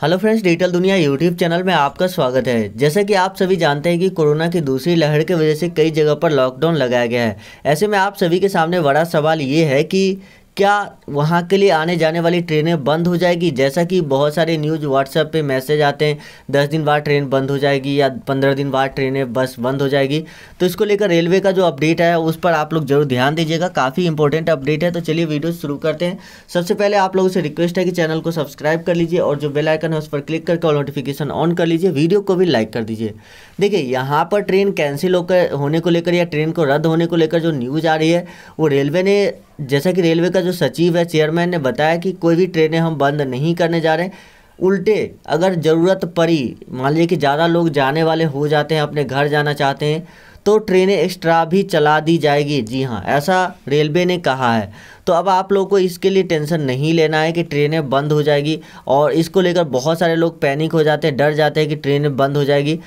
hello friends digital दुनिया YouTube channel में आपका स्वागत है जैसे कि आप सभी जानते हैं कि कोरोना की दूसरी लहर की वजह से कई जगह पर लॉकडाउन लगाया गया है ऐसे में आप सभी के सामने बड़ा सवाल ये है कि क्या वहाँ के लिए आने जाने वाली ट्रेनें बंद हो जाएगी जैसा कि बहुत सारे न्यूज़ व्हाट्सएप पे मैसेज आते हैं दस दिन बाद ट्रेन बंद हो जाएगी या पंद्रह दिन बाद ट्रेनें बस बंद हो जाएगी तो इसको लेकर रेलवे का जो अपडेट है उस पर आप लोग जरूर ध्यान दीजिएगा काफ़ी इंपॉर्टेंट अपडेट है तो चलिए वीडियो शुरू करते हैं सबसे पहले आप लोगों से रिक्वेस्ट है कि चैनल को सब्सक्राइब कर लीजिए और जो बेलाइकन है उस पर क्लिक करके और नोटिफिकेशन ऑन कर लीजिए वीडियो को भी लाइक कर दीजिए देखिए यहाँ पर ट्रेन कैंसिल होकर होने को लेकर या ट्रेन को रद्द होने को लेकर जो न्यूज़ आ रही है वो रेलवे ने जैसा कि रेलवे का जो सचिव है चेयरमैन ने बताया कि कोई भी ट्रेनें हम बंद नहीं करने जा रहे हैं उल्टे अगर ज़रूरत पड़ी मान लीजिए कि ज़्यादा लोग जाने वाले हो जाते हैं अपने घर जाना चाहते हैं तो ट्रेनें एक्स्ट्रा भी चला दी जाएगी जी हाँ ऐसा रेलवे ने कहा है तो अब आप लोगों को इसके लिए टेंशन नहीं लेना है कि ट्रेनें बंद हो जाएगी और इसको लेकर बहुत सारे लोग पैनिक हो जाते हैं डर जाते हैं कि ट्रेनें बंद हो जाएगी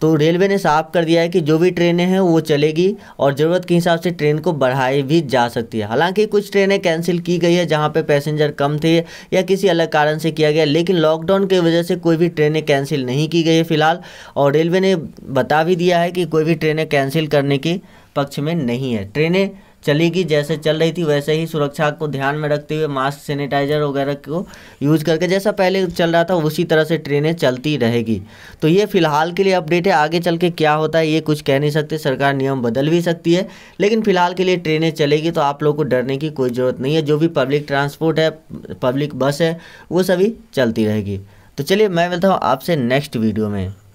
तो रेलवे ने साफ कर दिया है कि जो भी ट्रेनें हैं वो चलेगी और ज़रूरत के हिसाब से ट्रेन को बढ़ाई भी जा सकती है हालांकि कुछ ट्रेनें कैंसिल की गई है जहां पे पैसेंजर कम थे या किसी अलग कारण से किया गया लेकिन लॉकडाउन की वजह से कोई भी ट्रेनें कैंसिल नहीं की गई है फिलहाल और रेलवे ने बता भी दिया है कि कोई भी ट्रेनें कैंसिल करने के पक्ष में नहीं है ट्रेनें चलेगी जैसे चल रही थी वैसे ही सुरक्षा को ध्यान में रखते हुए मास्क सैनिटाइजर वगैरह को यूज़ करके जैसा पहले चल रहा था उसी तरह से ट्रेनें चलती रहेगी तो ये फ़िलहाल के लिए अपडेट है आगे चल के क्या होता है ये कुछ कह नहीं सकते सरकार नियम बदल भी सकती है लेकिन फ़िलहाल के लिए ट्रेनें चलेगी तो आप लोग को डरने की कोई ज़रूरत नहीं है जो भी पब्लिक ट्रांसपोर्ट है पब्लिक बस है वो सभी चलती रहेगी तो चलिए मैं मिलता हूँ आपसे नेक्स्ट वीडियो में